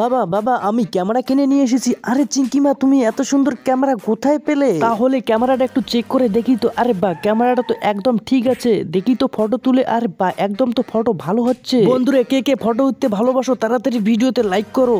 বাবা বাবা আমি ক্যামেরা কিনে নিয়ে এসেছি আরে চিঙ্কিমা তুমি এত সুন্দর ক্যামেরা কোথায় পেলে তাহলে ক্যামেরাটা একটু চেক করে দেখি তো আরে বা ক্যামেরাটা তো একদম ঠিক আছে দেখি তো ফটো তুলে আরে বা একদম তো ফটো ভালো হচ্ছে বন্ধুরা কে কে ফটো উঠতে ভালোবাসো তাড়াতাড়ি ভিডিওতে লাইক করো